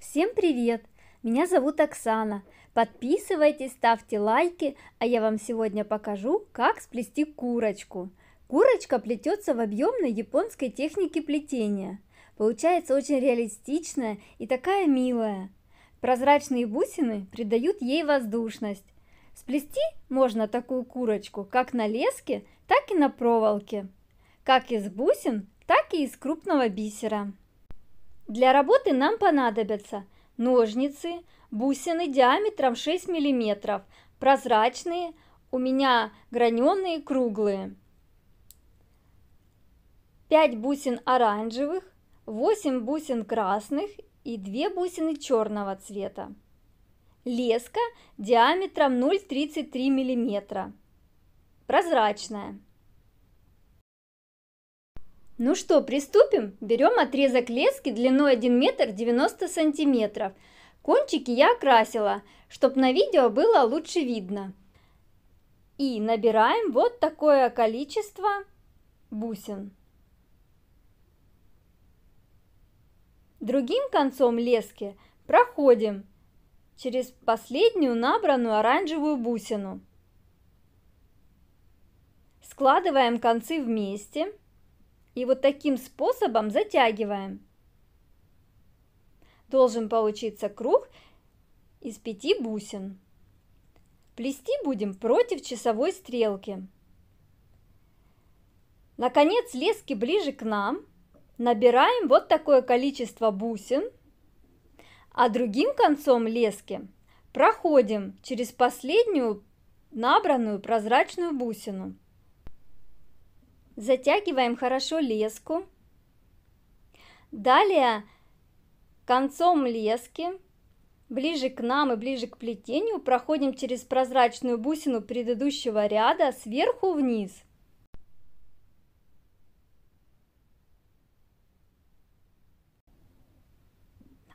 Всем привет! Меня зовут Оксана. Подписывайтесь, ставьте лайки, а я вам сегодня покажу, как сплести курочку. Курочка плетется в объемной японской технике плетения. Получается очень реалистичная и такая милая. Прозрачные бусины придают ей воздушность. Сплести можно такую курочку как на леске, так и на проволоке. Как из бусин, так и из крупного бисера. Для работы нам понадобятся ножницы, бусины диаметром 6 мм, прозрачные, у меня граненые круглые. 5 бусин оранжевых, 8 бусин красных и 2 бусины черного цвета. Леска диаметром 0,33 мм. Прозрачная. Ну что, приступим? Берем отрезок лески длиной 1 метр 90 сантиметров. Кончики я окрасила, чтобы на видео было лучше видно. И набираем вот такое количество бусин. Другим концом лески проходим через последнюю набранную оранжевую бусину. Складываем концы вместе и вот таким способом затягиваем. Должен получиться круг из пяти бусин. Плести будем против часовой стрелки. Наконец лески ближе к нам. Набираем вот такое количество бусин, а другим концом лески проходим через последнюю набранную прозрачную бусину затягиваем хорошо леску. Далее концом лески, ближе к нам и ближе к плетению, проходим через прозрачную бусину предыдущего ряда сверху вниз.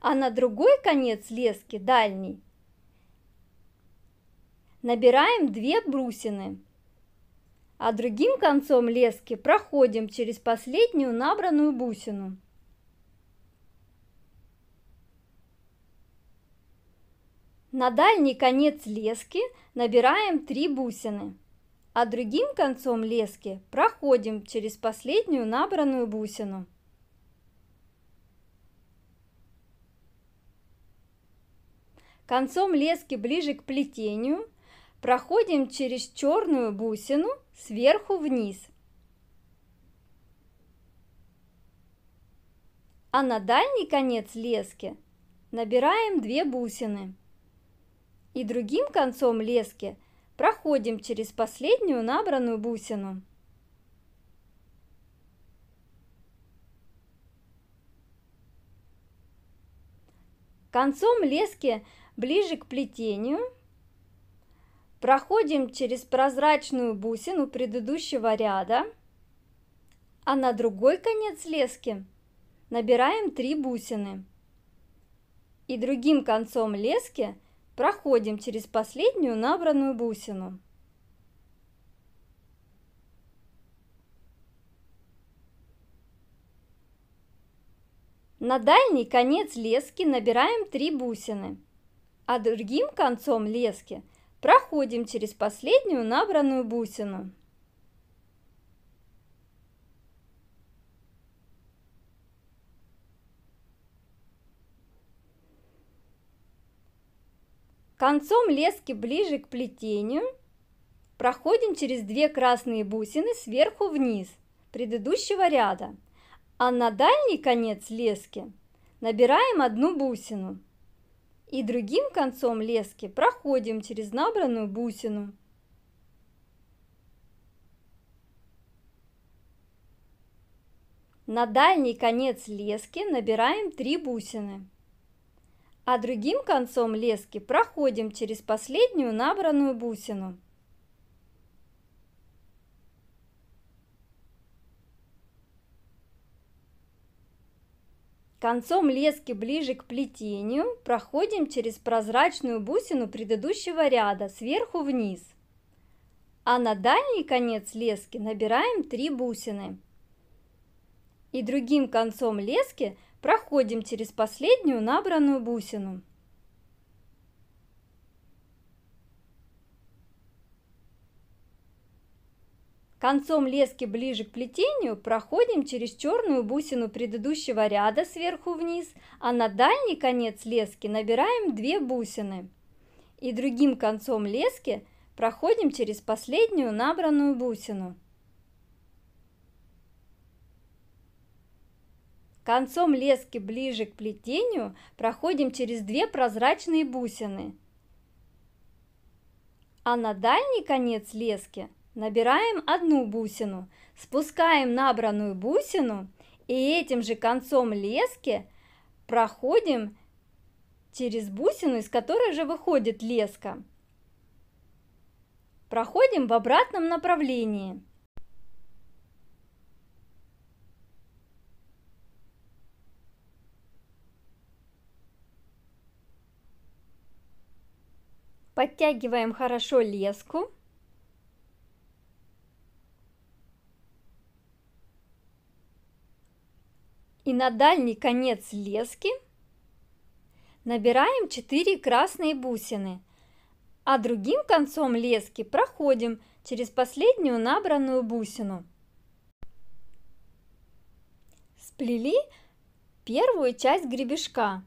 А на другой конец лески, дальний, набираем 2 брусины а другим концом лески проходим через последнюю набранную бусину. На дальний конец лески набираем 3 бусины, а другим концом лески проходим через последнюю набранную бусину. Концом лески ближе к плетению проходим через черную бусину – сверху вниз. А на дальний конец лески набираем две бусины. И другим концом лески проходим через последнюю набранную бусину. Концом лески ближе к плетению – Проходим через прозрачную бусину предыдущего ряда, а на другой конец лески набираем 3 бусины. И другим концом лески проходим через последнюю набранную бусину. На дальний конец лески набираем 3 бусины, а другим концом лески – Проходим через последнюю набранную бусину. Концом лески ближе к плетению проходим через две красные бусины сверху вниз предыдущего ряда, а на дальний конец лески набираем одну бусину и другим концом лески проходим через набранную бусину. На дальний конец лески набираем 3 бусины, а другим концом лески проходим через последнюю набранную бусину. Концом лески ближе к плетению проходим через прозрачную бусину предыдущего ряда сверху вниз. А на дальний конец лески набираем 3 бусины. И другим концом лески проходим через последнюю набранную бусину. Концом лески ближе к плетению проходим через черную бусину предыдущего ряда сверху вниз, а на дальний конец лески набираем две бусины. И другим концом лески проходим через последнюю набранную бусину. Концом лески ближе к плетению проходим через две прозрачные бусины, а на дальний конец лески – Набираем одну бусину, спускаем набранную бусину и этим же концом лески проходим через бусину, из которой же выходит леска. Проходим в обратном направлении. Подтягиваем хорошо леску. и на дальний конец лески набираем 4 красные бусины, а другим концом лески проходим через последнюю набранную бусину. Сплели первую часть гребешка.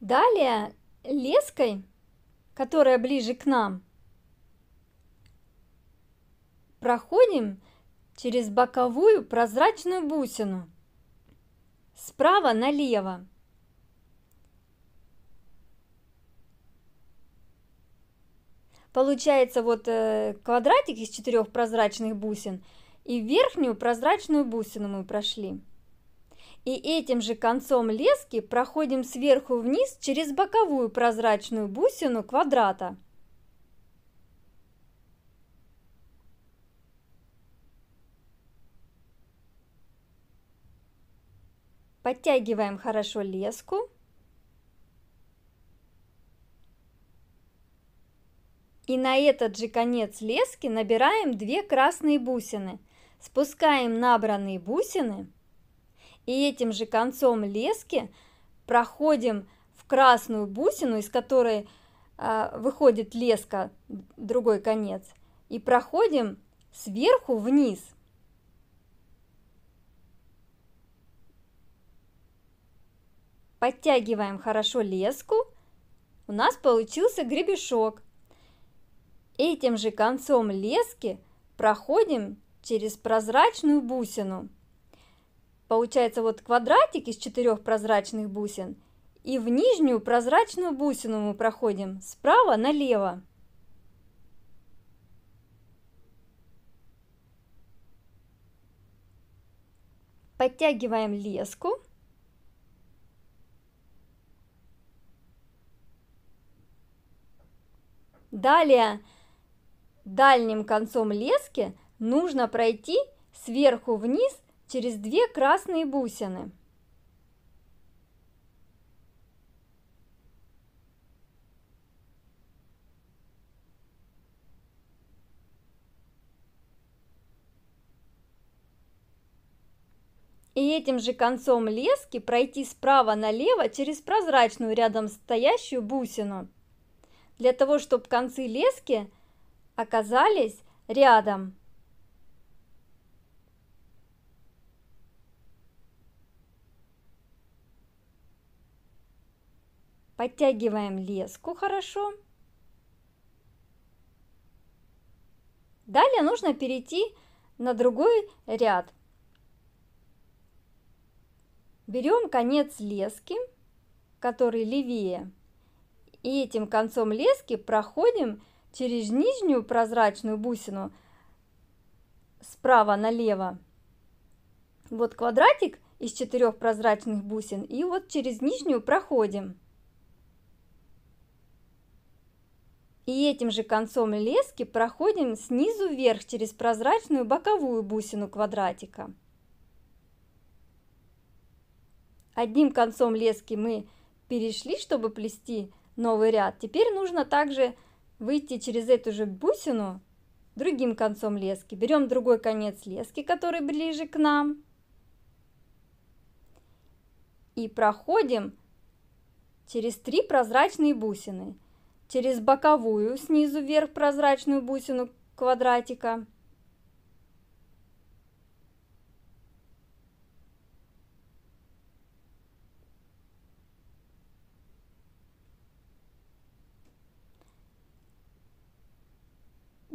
Далее леской, которая ближе к нам, проходим через боковую прозрачную бусину. Справа налево. Получается вот э, квадратик из четырех прозрачных бусин и верхнюю прозрачную бусину мы прошли. И этим же концом лески проходим сверху вниз через боковую прозрачную бусину квадрата – Подтягиваем хорошо леску. И на этот же конец лески набираем 2 красные бусины. Спускаем набранные бусины и этим же концом лески проходим в красную бусину, из которой э, выходит леска, другой конец, и проходим сверху вниз – подтягиваем хорошо леску, у нас получился гребешок. Этим же концом лески проходим через прозрачную бусину. Получается вот квадратик из четырех прозрачных бусин. И в нижнюю прозрачную бусину мы проходим справа налево. Подтягиваем леску. Далее дальним концом лески нужно пройти сверху вниз через две красные бусины. И этим же концом лески пройти справа налево через прозрачную рядом стоящую бусину для того, чтобы концы лески оказались рядом. Подтягиваем леску хорошо. Далее нужно перейти на другой ряд. Берем конец лески, который левее и этим концом лески проходим через нижнюю прозрачную бусину справа налево. Вот квадратик из четырех прозрачных бусин и вот через нижнюю проходим. И этим же концом лески проходим снизу вверх через прозрачную боковую бусину квадратика. Одним концом лески мы перешли, чтобы плести новый ряд. Теперь нужно также выйти через эту же бусину другим концом лески. Берем другой конец лески, который ближе к нам. И проходим через три прозрачные бусины. Через боковую снизу вверх прозрачную бусину квадратика.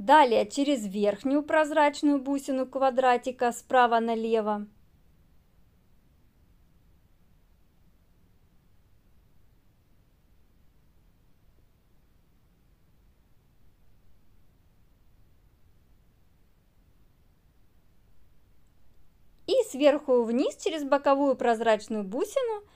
Далее через верхнюю прозрачную бусину квадратика справа налево. И сверху вниз через боковую прозрачную бусину –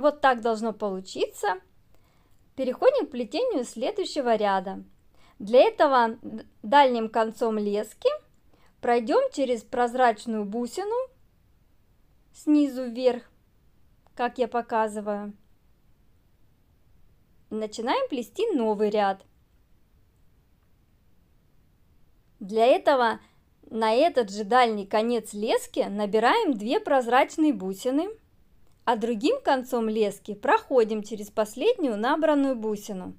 Вот так должно получиться. Переходим к плетению следующего ряда. Для этого дальним концом лески пройдем через прозрачную бусину снизу вверх, как я показываю. Начинаем плести новый ряд. Для этого на этот же дальний конец лески набираем две прозрачные бусины – а другим концом лески проходим через последнюю набранную бусину.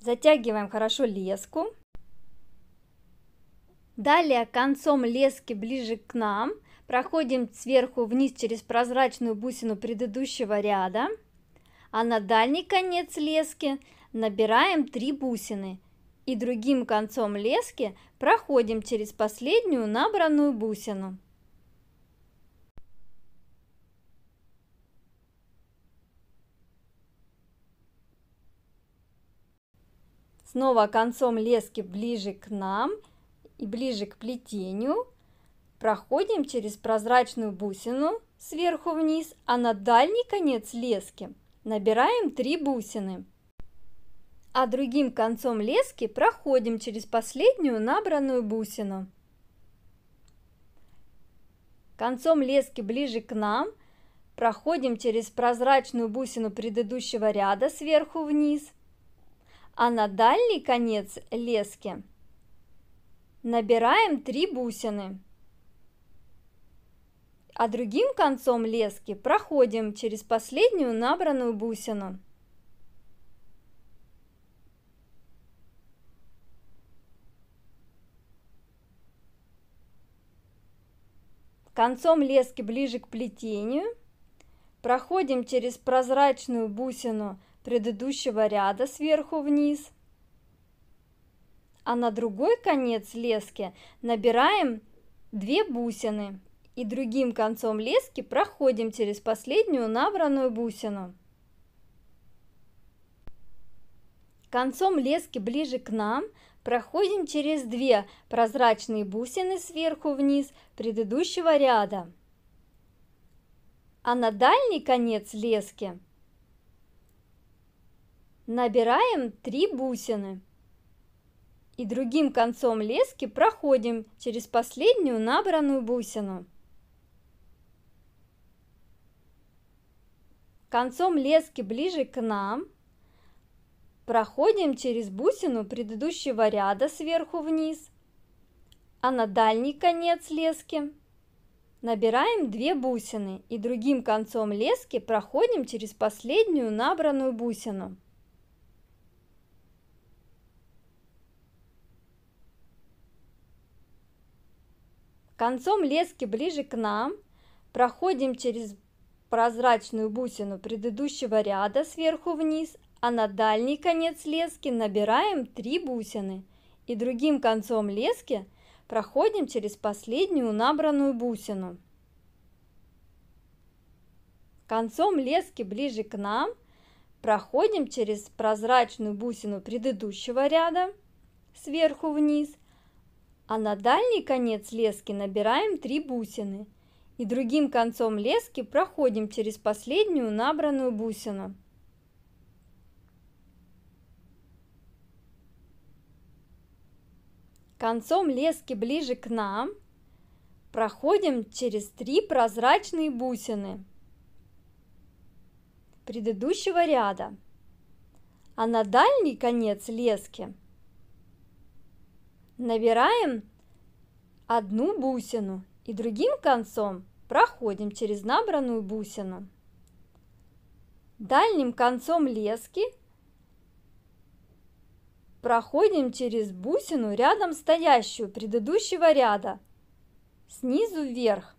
Затягиваем хорошо леску. Далее концом лески ближе к нам проходим сверху вниз через прозрачную бусину предыдущего ряда, а на дальний конец лески набираем 3 бусины и другим концом лески проходим через последнюю набранную бусину. Снова концом лески ближе к нам и ближе к плетению. Проходим через прозрачную бусину сверху вниз, а на дальний конец лески набираем 3 бусины. А другим концом лески проходим через последнюю набранную бусину. Концом лески ближе к нам проходим через прозрачную бусину предыдущего ряда сверху вниз – а на дальний конец лески набираем 3 бусины. А другим концом лески проходим через последнюю набранную бусину. Концом лески ближе к плетению проходим через прозрачную бусину предыдущего ряда сверху вниз, а на другой конец лески набираем две бусины и другим концом лески проходим через последнюю набранную бусину. Концом лески ближе к нам проходим через две прозрачные бусины сверху вниз предыдущего ряда. А на дальний конец лески – Набираем 3 бусины. И другим концом лески проходим через последнюю набранную бусину. Концом лески ближе к нам проходим через бусину предыдущего ряда сверху вниз, а на дальний конец лески набираем 2 бусины и другим концом лески проходим через последнюю набранную бусину. Концом лески ближе к нам проходим через прозрачную бусину предыдущего ряда сверху вниз, а на дальний конец лески набираем 3 бусины и другим концом лески проходим через последнюю набранную бусину. Концом лески ближе к нам проходим через прозрачную бусину предыдущего ряда сверху вниз а на дальний конец лески набираем 3 бусины и другим концом лески проходим через последнюю набранную бусину. Концом лески ближе к нам проходим через 3 прозрачные бусины предыдущего ряда, а на дальний конец лески – набираем одну бусину и другим концом проходим через набранную бусину. Дальним концом лески проходим через бусину рядом стоящую предыдущего ряда снизу вверх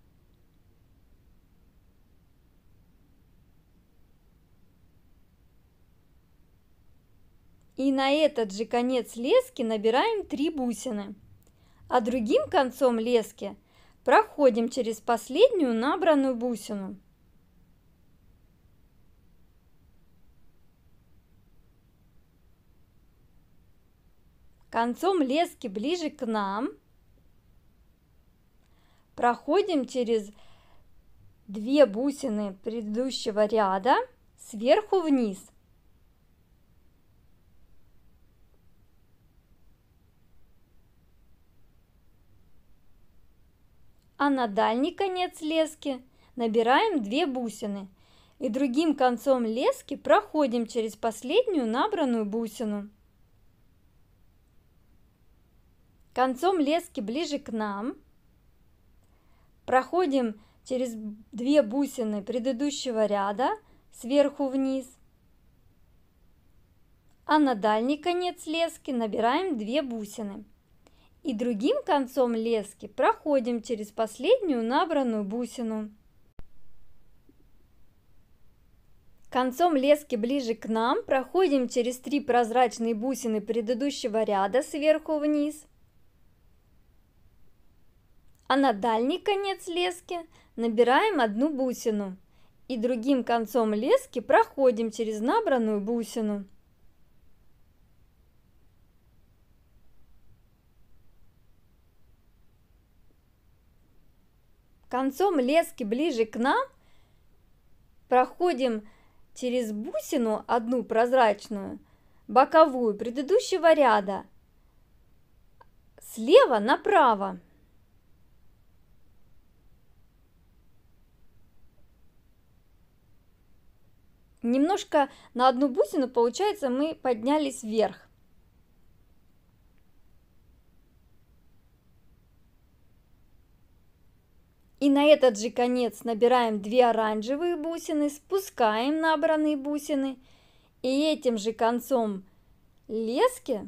и на этот же конец лески набираем три бусины, а другим концом лески проходим через последнюю набранную бусину. Концом лески ближе к нам проходим через две бусины предыдущего ряда сверху вниз. а на дальний конец лески набираем две бусины и другим концом лески проходим через последнюю набранную бусину. Концом лески ближе к нам проходим через две бусины предыдущего ряда сверху вниз, а на дальний конец лески набираем две бусины и другим концом лески проходим через последнюю набранную бусину. Концом лески ближе к нам проходим через три прозрачные бусины предыдущего ряда сверху вниз. А на дальний конец лески набираем одну бусину и другим концом лески проходим через набранную бусину. Концом лески ближе к нам проходим через бусину, одну прозрачную, боковую, предыдущего ряда, слева направо. Немножко на одну бусину, получается, мы поднялись вверх. И на этот же конец набираем две оранжевые бусины, спускаем набранные бусины. И этим же концом лески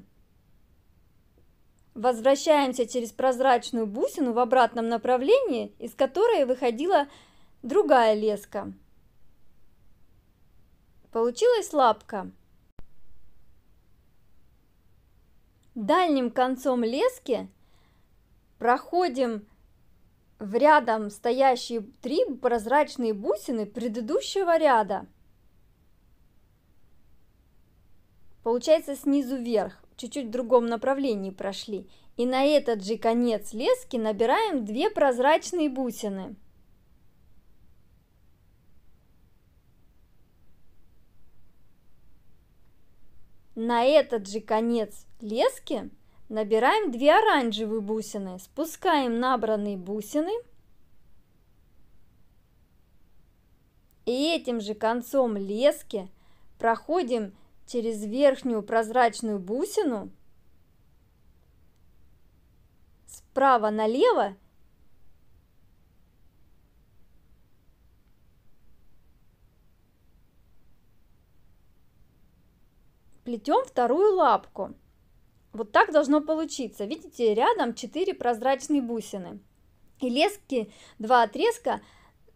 возвращаемся через прозрачную бусину в обратном направлении, из которой выходила другая леска. Получилась лапка. Дальним концом лески проходим в рядом стоящие три прозрачные бусины предыдущего ряда. Получается снизу вверх, чуть-чуть в другом направлении прошли. И на этот же конец лески набираем две прозрачные бусины. На этот же конец лески Набираем 2 оранжевые бусины, спускаем набранные бусины и этим же концом лески проходим через верхнюю прозрачную бусину справа налево плетем вторую лапку. Вот так должно получиться. Видите, рядом 4 прозрачные бусины. И лески, два отрезка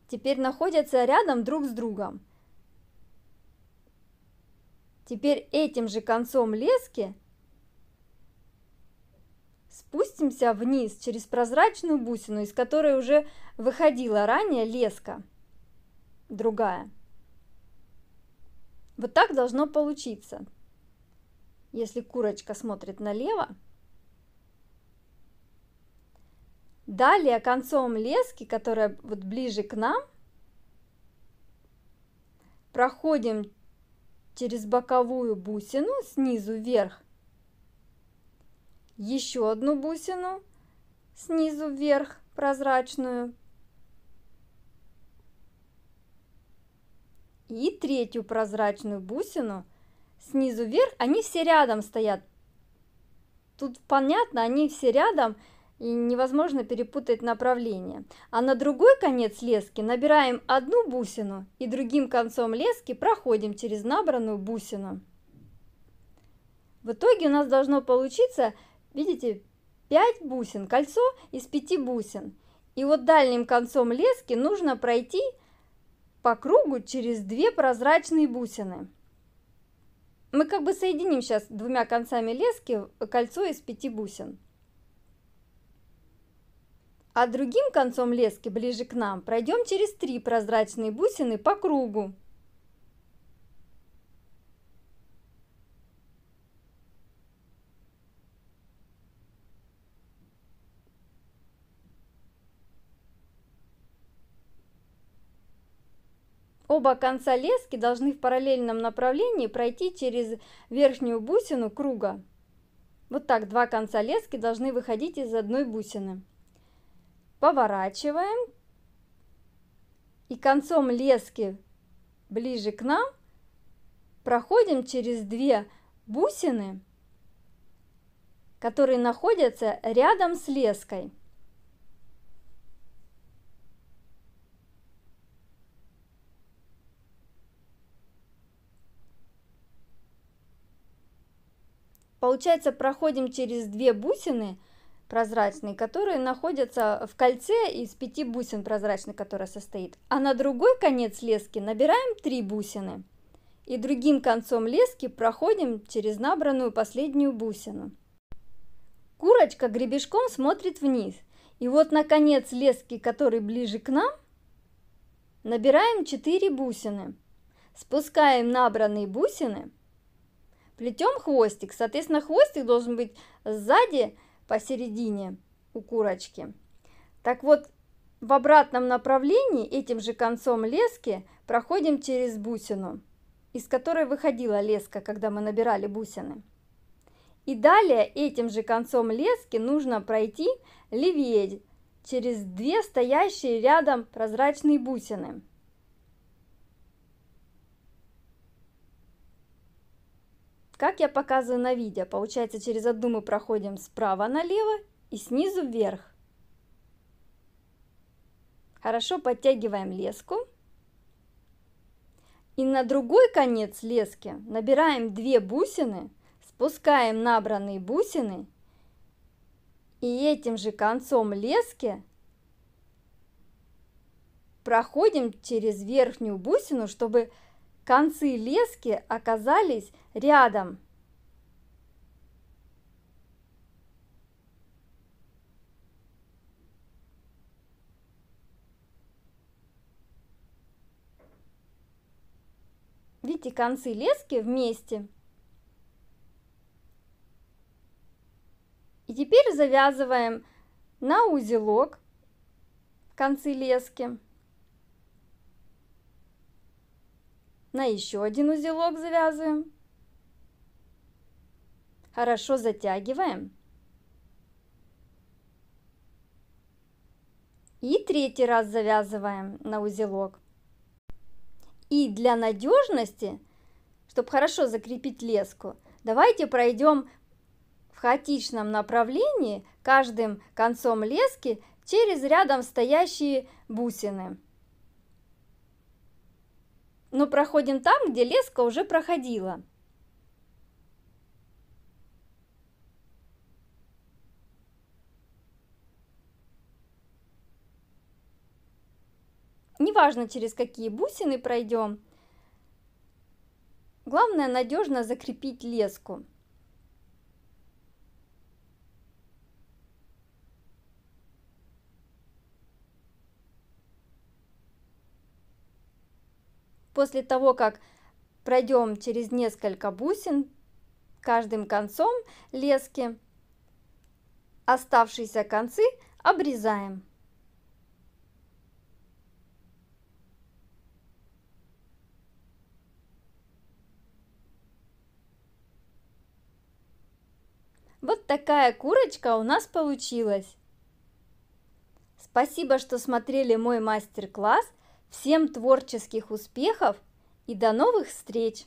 теперь находятся рядом друг с другом. Теперь этим же концом лески спустимся вниз через прозрачную бусину, из которой уже выходила ранее леска, другая. Вот так должно получиться. Если курочка смотрит налево, далее концом лески, которая вот ближе к нам, проходим через боковую бусину снизу вверх, еще одну бусину снизу вверх прозрачную и третью прозрачную бусину – снизу вверх, они все рядом стоят. Тут понятно, они все рядом, и невозможно перепутать направление. А на другой конец лески набираем одну бусину и другим концом лески проходим через набранную бусину. В итоге у нас должно получиться, видите, 5 бусин, кольцо из 5 бусин. И вот дальним концом лески нужно пройти по кругу через две прозрачные бусины мы как бы соединим сейчас двумя концами лески кольцо из пяти бусин. А другим концом лески, ближе к нам, пройдем через три прозрачные бусины по кругу. Оба конца лески должны в параллельном направлении пройти через верхнюю бусину круга. Вот так два конца лески должны выходить из одной бусины. Поворачиваем. И концом лески ближе к нам проходим через две бусины, которые находятся рядом с леской. Получается, проходим через две бусины прозрачные, которые находятся в кольце из пяти бусин прозрачных, которая состоит. А на другой конец лески набираем три бусины. И другим концом лески проходим через набранную последнюю бусину. Курочка гребешком смотрит вниз. И вот на конец лески, который ближе к нам, набираем 4 бусины. Спускаем набранные бусины – Плетем хвостик. Соответственно, хвостик должен быть сзади, посередине у курочки. Так вот, в обратном направлении этим же концом лески проходим через бусину, из которой выходила леска, когда мы набирали бусины. И далее этим же концом лески нужно пройти левее через две стоящие рядом прозрачные бусины – Как я показываю на видео, получается через одну мы проходим справа налево и снизу вверх. Хорошо подтягиваем леску. И на другой конец лески набираем две бусины, спускаем набранные бусины и этим же концом лески проходим через верхнюю бусину, чтобы Концы лески оказались рядом. Видите, концы лески вместе. И теперь завязываем на узелок концы лески. На еще один узелок завязываем. Хорошо затягиваем. И третий раз завязываем на узелок. И для надежности, чтобы хорошо закрепить леску, давайте пройдем в хаотичном направлении каждым концом лески через рядом стоящие бусины но проходим там, где леска уже проходила. Неважно, через какие бусины пройдем, главное надежно закрепить леску. После того, как пройдем через несколько бусин каждым концом лески, оставшиеся концы обрезаем. Вот такая курочка у нас получилась. Спасибо, что смотрели мой мастер-класс. Всем творческих успехов и до новых встреч!